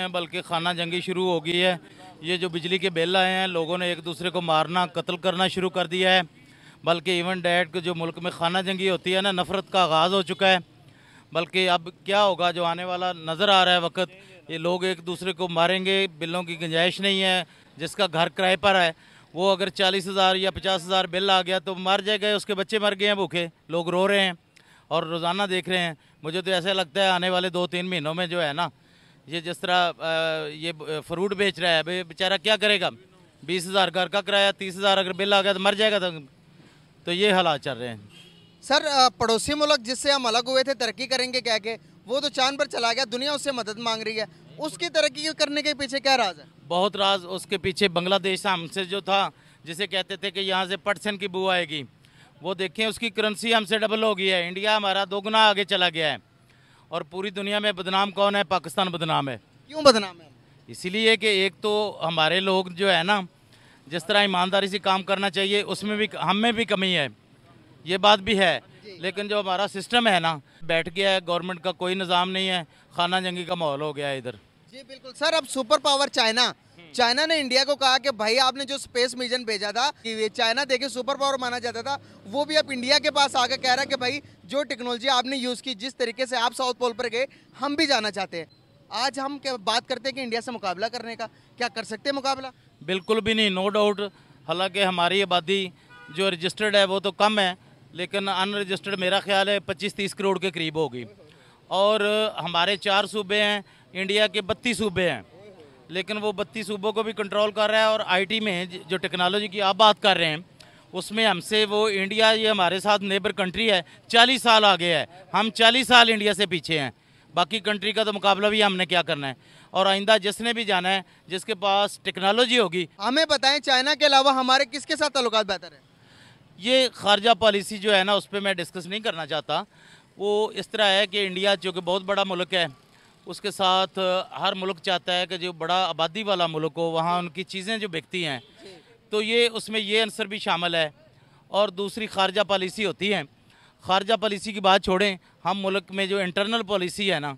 हैं बल्कि खाना जंगी शुरू हो गई है ये जो बिजली के बिल आए हैं लोगों ने एक दूसरे को मारना कत्ल करना शुरू कर दिया है बल्कि इवन डैट जो मुल्क में खाना जंगी होती है ना नफ़रत का आगाज़ हो चुका है बल्कि अब क्या होगा जो आने वाला नज़र आ रहा है वक्त ये लोग एक दूसरे को मारेंगे बिलों की गुंजाइश नहीं है जिसका घर किराए पर है वो अगर चालीस हज़ार या पचास हज़ार बिल आ गया तो मर जाएगा उसके बच्चे मर गए हैं भूखे लोग रो रहे हैं और रोज़ाना देख रहे हैं मुझे तो ऐसा लगता है आने वाले दो तीन महीनों में जो है ना ये जिस तरह ये फ्रूट बेच रहा है भाई बेचारा क्या करेगा बीस हज़ार घर का किराया तीस हज़ार अगर बिल आ गया तो मर जाएगा तो, तो ये हालात चल रहे हैं सर पड़ोसी मुल्क जिससे हम अलग हुए थे तरक्की करेंगे क्या के वो तो चांद पर चला गया दुनिया उससे मदद मांग रही है उसकी तरक्की करने के पीछे क्या राज है बहुत राज उसके पीछे बांग्लादेश हमसे जो था जिसे कहते थे कि यहाँ से पटसन की बू आएगी वो देखें उसकी करेंसी हमसे डबल हो गई है इंडिया हमारा दोगुना आगे चला गया है और पूरी दुनिया में बदनाम कौन है पाकिस्तान बदनाम है क्यों बदनाम है इसीलिए कि एक तो हमारे लोग जो है ना जिस तरह ईमानदारी से काम करना चाहिए उसमें भी हम में भी कमी है ये बात भी है लेकिन जो हमारा सिस्टम है ना बैठ गया है गवर्नमेंट का कोई निज़ाम नहीं है खाना जंगी का माहौल हो गया है इधर जी बिल्कुल सर अब सुपर पावर चाइना चाइना ने इंडिया को कहा कि भाई आपने जो स्पेस मिशन भेजा था कि चाइना देखे सुपर पावर माना जाता था वो भी अब इंडिया के पास आकर कह रहा है कि भाई जो टेक्नोलॉजी आपने यूज़ की जिस तरीके से आप साउथ पोल पर गए हम भी जाना चाहते हैं आज हम बात करते हैं कि इंडिया से मुकाबला करने का क्या कर सकते हैं मुकाबला बिल्कुल भी नहीं नो डाउट हालांकि हमारी आबादी जो रजिस्टर्ड है वो तो कम है लेकिन अनरजिस्टर्ड मेरा ख्याल है पच्चीस तीस करोड़ के करीब होगी और हमारे चार सूबे हैं इंडिया के बत्तीस सूबे हैं लेकिन वो बत्तीस सूबों को भी कंट्रोल कर रहा है और आईटी में जो टेक्नोलॉजी की आप बात कर रहे हैं उसमें हमसे वो इंडिया ये हमारे साथ नेबर कंट्री है चालीस साल आगे है हम चालीस साल इंडिया से पीछे हैं बाकी कंट्री का तो मुकाबला भी हमने क्या करना है और आइंदा जिसने भी जाना है जिसके पास टेक्नोलॉजी होगी हमें बताएं चाइना के अलावा हमारे किसके साथ तल्लुक बेहतर है ये खारजा पॉलिसी जो है ना उस पर मैं डिस्कस नहीं करना चाहता वो इस तरह है कि इंडिया जो कि बहुत बड़ा मुल्क है उसके साथ हर मुल्क चाहता है कि जो बड़ा आबादी वाला मुल्क हो वहाँ उनकी चीज़ें जो बिकती हैं तो ये उसमें ये आंसर भी शामिल है और दूसरी खारजा पॉलिसी होती है खारजा पॉलिसी की बात छोड़ें हम मुल्क में जो इंटरनल पॉलिसी है ना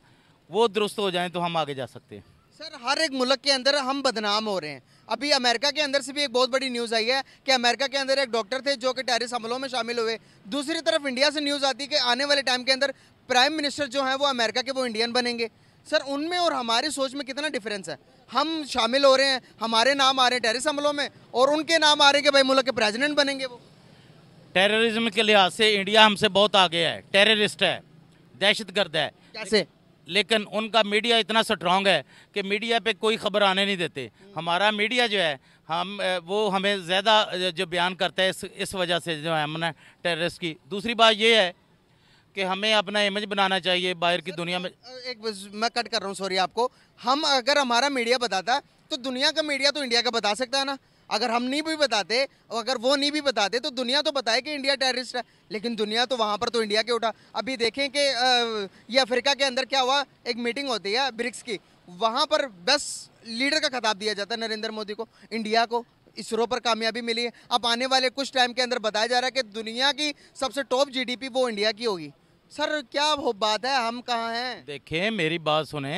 वो दुरुस्त हो जाएँ तो हम आगे जा सकते हैं सर हर एक मुल्क के अंदर हम बदनाम हो रहे हैं अभी अमेरिका के अंदर से भी एक बहुत बड़ी न्यूज़ आई है कि अमेरिका के अंदर एक डॉक्टर थे जो कि टेरिस हमलों में शामिल हुए दूसरी तरफ इंडिया से न्यूज़ आती है कि आने वाले टाइम के अंदर प्राइम मिनिस्टर जो हैं वो अमेरिका के वो इंडियन बनेंगे सर उनमें और हमारी सोच में कितना डिफरेंस है हम शामिल हो रहे हैं हमारे नाम आ रहे हैं टेररिस्ट हमलों में और उनके नाम आ रहे हैं कि भाई मुल्क के प्रेसिडेंट बनेंगे वो टेररिज्म के लिहाज से इंडिया हमसे बहुत आगे है टेररिस्ट है दहशतगर्द है कैसे लेकिन उनका मीडिया इतना स्ट्रांग है कि मीडिया पे कोई खबर आने नहीं देते हमारा मीडिया जो है हम वो हमें ज़्यादा जो बयान करता है इस इस वजह से जो है हमने टेररिस्ट की दूसरी बात ये है कि हमें अपना इमेज बनाना चाहिए बाहर की दुनिया में एक मैं कट कर रहा हूँ सॉरी आपको हम अगर हमारा मीडिया बताता तो दुनिया का मीडिया तो इंडिया का बता सकता है ना अगर हम नहीं भी बताते और अगर वो नहीं भी बताते तो दुनिया तो बताए कि इंडिया टेररिस्ट है लेकिन दुनिया तो वहाँ पर तो इंडिया के उठा अभी देखें कि ये अफ्रीका के अंदर क्या हुआ एक मीटिंग होती है ब्रिक्स की वहाँ पर बस लीडर का खिताब दिया जाता है नरेंद्र मोदी को इंडिया को इसरो पर कामयाबी मिली है अब आने वाले कुछ टाइम के अंदर बताया जा रहा है कि दुनिया की सबसे टॉप जीडीपी वो इंडिया की होगी सर क्या वो बात है हम कहाँ हैं देखें मेरी बात सुने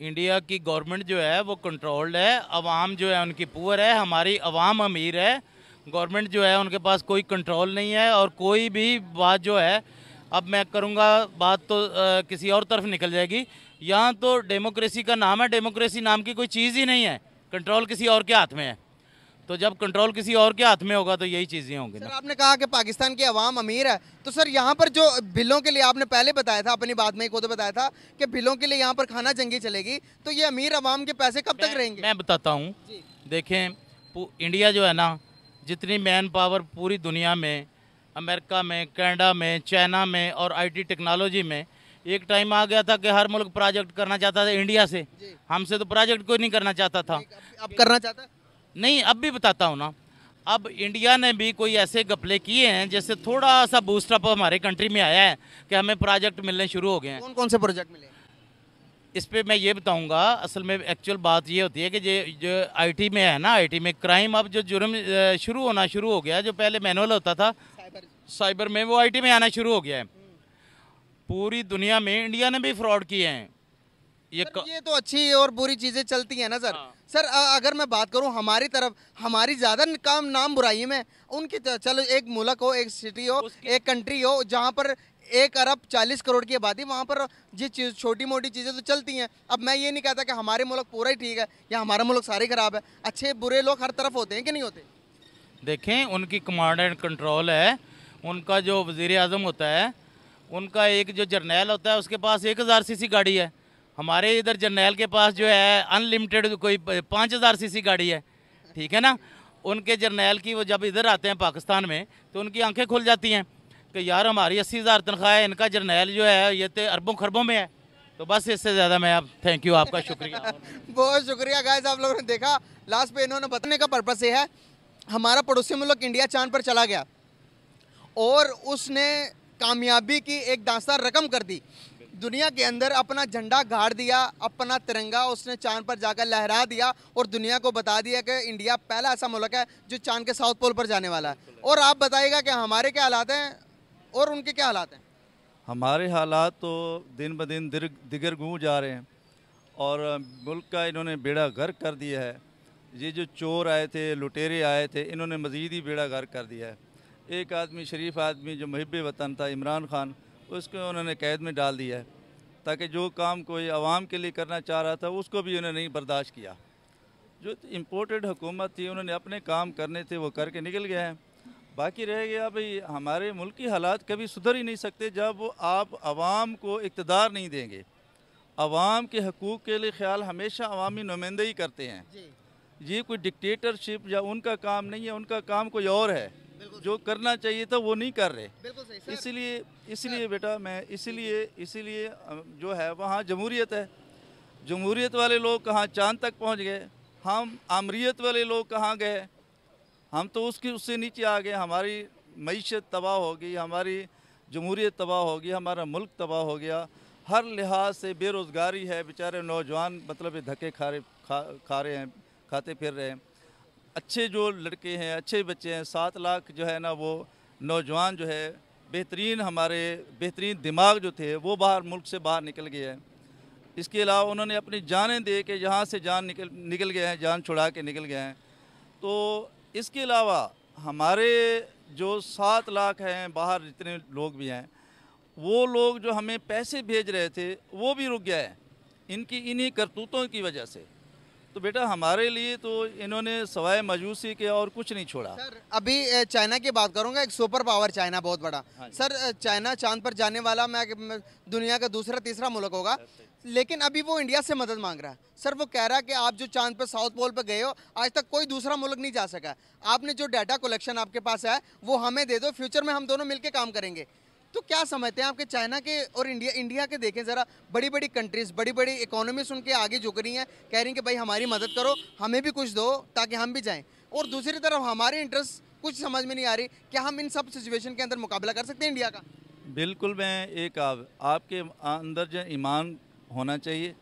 इंडिया की गवर्नमेंट जो है वो कंट्रोल्ड है अवाम जो है उनकी पुअर है हमारी अवाम अमीर है गवर्नमेंट जो है उनके पास कोई कंट्रोल नहीं है और कोई भी बात जो है अब मैं करूँगा बात तो आ, किसी और तरफ निकल जाएगी यहाँ तो डेमोक्रेसी का नाम है डेमोक्रेसी नाम की कोई चीज़ ही नहीं है कंट्रोल किसी और के हाथ में है तो जब कंट्रोल किसी और के हाथ में होगा तो यही चीज़ें होंगी सर आपने कहा कि पाकिस्तान की आवाम अमीर है तो सर यहाँ पर जो बिलों के लिए आपने पहले बताया था अपनी बात में को तो बताया था कि बिलों के लिए यहाँ पर खाना जंगी चलेगी तो ये अमीर आवाम के पैसे कब तक रहेंगे मैं बताता हूँ देखें इंडिया जो है ना जितनी मैन पावर पूरी दुनिया में अमेरिका में कनाडा में चाइना में और आईटी टेक्नोलॉजी में एक टाइम आ गया था कि हर मुल्क प्रोजेक्ट करना चाहता था इंडिया से हमसे तो प्रोजेक्ट कोई नहीं करना चाहता था अब करना चाहता नहीं अब भी बताता हूँ ना अब इंडिया ने भी कोई ऐसे गपले किए हैं जैसे थोड़ा सा बूस्टअप हमारे कंट्री में आया है कि हमें प्रोजेक्ट मिलने शुरू हो गए हैं कौन कौन से प्रोजेक्ट मिले इस पर मैं ये बताऊंगा असल में एक्चुअल बात ये होती है कि जो जो आई में है ना आई में क्राइम अब जो जुर्म शुरू होना शुरू हो गया जो पहले मैनुअल होता था साइबर में वो आई में आना शुरू हो गया है पूरी दुनिया में इंडिया ने भी फ्रॉड किए हैं ये सर, ये तो अच्छी और बुरी चीजें चलती हैं ना सर हाँ। सर अगर मैं बात करूं हमारी तरफ हमारी ज्यादा काम नाम बुराई में उनकी चलो एक मुल्क हो एक सिटी हो एक कंट्री हो जहां पर एक अरब चालीस करोड़ की आबादी वहाँ पर ये चीज़ छोटी मोटी चीज़ें तो चलती हैं अब मैं ये नहीं कहता कि हमारे मुल्क पूरा ही ठीक है या हमारा मुल्क सारे ख़राब है अच्छे बुरे लोग हर तरफ होते हैं कि नहीं होते देखें उनकी कमांड एंड कंट्रोल है उनका जो वजीर अजम होता है उनका एक जो जर्नैल होता है उसके पास एक हज़ार सी गाड़ी है हमारे इधर जर्नैल के पास जो है अनलिमिटेड कोई पाँच हज़ार सी गाड़ी है ठीक है ना उनके जर्नैल की वो जब इधर आते हैं पाकिस्तान में तो उनकी आंखें खुल जाती हैं कि यार हमारी अस्सी हज़ार तनख्वाह है इनका जर्नैल जो है ये तो अरबों खरबों में है तो बस इससे ज़्यादा मैं आप थैंक यू आपका शुक्रिया बहुत शुक्रिया गाय आप लोगों ने देखा लास्ट पे इन्होंने बताने का पर्पज़ ये है हमारा पड़ोसी मुल्क इंडिया चांद पर चला गया और उसने कामयाबी की एक दास्तार रकम कर दी दुनिया के अंदर अपना झंडा गाड़ दिया अपना तिरंगा उसने चांद पर जाकर लहरा दिया और दुनिया को बता दिया कि इंडिया पहला ऐसा मुल्क है जो चांद के साउथ पोल पर जाने वाला है और आप बताइएगा कि हमारे क्या हालात हैं और उनके क्या हालात हैं हमारे हालात तो दिन ब दिन दिगर गूँ जा रहे हैं और मुल्क का इन्होंने बेड़ा गर्क कर दिया है ये जो चोर आए थे लुटेरे आए थे इन्होंने मज़ीद ही बेड़ा गर्क कर दिया है एक आदमी शरीफ आदमी जो महब वतन था इमरान खान उसको उन्होंने कैद में डाल दिया है ताकि जो काम कोई आवाम के लिए करना चाह रहा था उसको भी उन्होंने नहीं बर्दाश्त किया जो इम्पोर्टेड हुकूमत थी उन्होंने अपने काम करने थे वो करके निकल गए हैं बाकी रह गया भाई हमारे मुल्क की हालात कभी सुधर ही नहीं सकते जब वो आप आवाम को इकतदार नहीं देंगे आवाम के हकूक़ के लिए ख्याल हमेशा अवामी नुमाइंदे ही करते हैं ये कोई डिक्टेटरशिप या उनका काम नहीं है उनका काम कोई और है जो करना चाहिए था वो नहीं कर रहे इसीलिए इसलिए बेटा मैं इसीलिए इसलिए जो है वहाँ जमहूरियत है जमहूरियत वाले लोग कहाँ चांद तक पहुँच गए हम आमरीत वाले लोग कहाँ गए हम तो उसकी उससे नीचे आ गए हमारी मीशत तबाह होगी हमारी जमहूरीत तबाह होगी हमारा मुल्क तबाह हो गया हर लिहाज से बेरोज़गारी है बेचारे नौजवान मतलब धक्के खा रहे खा खा रहे हैं खाते फिर रहे हैं अच्छे जो लड़के हैं अच्छे बच्चे हैं सात लाख जो है ना वो नौजवान जो है बेहतरीन हमारे बेहतरीन दिमाग जो थे वो बाहर मुल्क से बाहर निकल गए हैं इसके अलावा उन्होंने अपनी जानें दे के यहाँ से जान निकल निकल गए हैं जान छुड़ा के निकल गए हैं तो इसके अलावा हमारे जो सात लाख हैं बाहर जितने लोग भी हैं वो लोग जो हमें पैसे भेज रहे थे वो भी रुक गए हैं इनकी इन्हीं करतूतों की वजह से तो बेटा हमारे लिए तो इन्होंने सवाए मजूसी के और कुछ नहीं छोड़ा सर अभी चाइना की बात करूंगा एक सुपर पावर चाइना बहुत बड़ा हाँ सर चाइना चांद पर जाने वाला मैं दुनिया का दूसरा तीसरा मुल्क होगा लेकिन अभी वो इंडिया से मदद मांग रहा है सर वो कह रहा है कि आप जो चांद पर साउथ पोल पर गए हो आज तक कोई दूसरा मुल्क नहीं जा सका आपने जो डाटा कलेक्शन आपके पास है वो हमें दे दो फ्यूचर में हम दोनों मिलकर काम करेंगे तो क्या समझते हैं आपके चाइना के और इंडिया इंडिया के देखें ज़रा बड़ी बड़ी कंट्रीज़ बड़ी बड़ी इकोनॉमी उनके आगे झुक रही हैं कह रही हैं कि भाई हमारी मदद करो हमें भी कुछ दो ताकि हम भी जाएँ और दूसरी तरफ हमारे इंटरेस्ट कुछ समझ में नहीं आ रही क्या हम इन सब सिचुएशन के अंदर मुकाबला कर सकते हैं इंडिया का बिल्कुल मैं एक आप, आपके अंदर जो ईमान होना चाहिए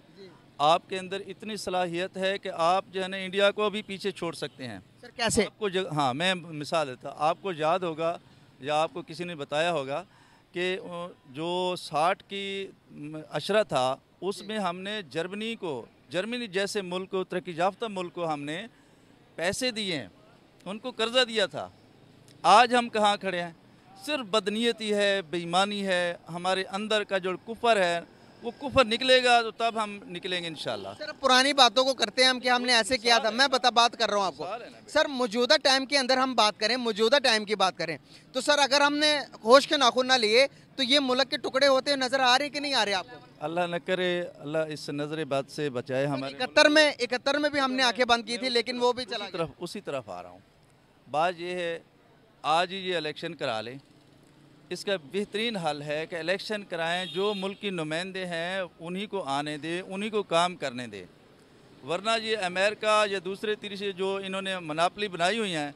आपके अंदर इतनी सलाहियत है कि आप जो है ना इंडिया को अभी पीछे छोड़ सकते हैं सर कैसे आपको हाँ मैं मिसाल देता आपको याद होगा या आपको किसी ने बताया होगा कि जो साठ की अशरा था उसमें हमने जर्मनी को जर्मनी जैसे मुल्क को तरक्की याफ्ता मुल्क को हमने पैसे दिए हैं उनको कर्जा दिया था आज हम कहाँ खड़े हैं सिर्फ बदनीयती है बेईमानी है हमारे अंदर का जो कुफर है वो कुफर निकलेगा तो तब हम निकलेंगे इन सर पुरानी बातों को करते हैं हम कि हमने ऐसे किया था मैं बता बात कर रहा हूँ आपको सर मौजूदा टाइम के अंदर हम बात करें मौजूदा टाइम की बात करें तो सर अगर हमने होश के नाखून ना लिए तो ये मुल्क के टुकड़े होते हुए नज़र आ रहे कि नहीं आ रहे आपको अल्लाह न करे अल्लाह इस नजर बात से बचाए तो हमारे इकहत्तर में इकहत्तर में भी हमने आँखें बंद की थी लेकिन वो भी चला उसी तरफ आ रहा हूँ बात ये है आज ही ये इलेक्शन करा लें इसका बेहतरीन हल है कि इलेक्शन कराएं जो मुल्क की नुमाइंदे हैं उन्हीं को आने दें उन्हीं को काम करने दें वरना ये अमेरिका या दूसरे तीसरे जो इन्होंने मनापली बनाई हुई हैं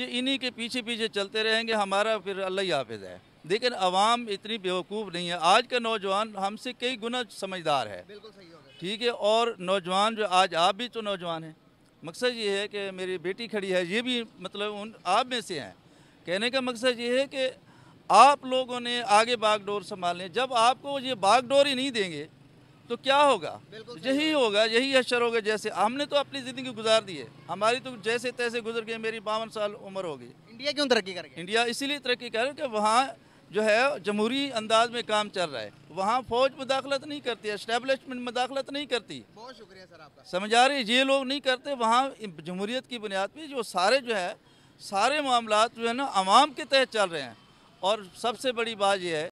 ये इन्हीं के पीछे पीछे चलते रहेंगे हमारा फिर अल्लाह ही हाफिज़ है लेकिन आवाम इतनी बेवकूफ़ नहीं है आज का नौजवान हमसे कई गुना समझदार है ठीक है और नौजवान जो आज आप भी तो नौजवान हैं मकसद ये है कि मेरी बेटी खड़ी है ये भी मतलब उन आप में से हैं कहने का मकसद ये है कि आप लोगों ने आगे बागडोर संभालने जब आपको ये बागडोर ही नहीं देंगे तो क्या होगा यही होगा यही अशर होगा जैसे हमने तो अपनी ज़िंदगी गुजार दी है हमारी तो जैसे तैसे गुजर गए मेरी बावन साल उम्र हो गई इंडिया क्यों तरक्की कर इंडिया इसीलिए तरक्की कर कि वहाँ जो है जमहूरी अंदाज में काम चल रहा है वहाँ फौज मुदाखलत नहीं करती इस्टेबलिशमेंट मुदाखलत नहीं करती बहुत शुक्रिया सर आपका समझा रही ये लोग नहीं करते वहाँ जमहूरीत की बुनियाद पर जो सारे जो है सारे मामला जो है ना आवाम के तहत चल रहे हैं और सबसे बड़ी बात यह है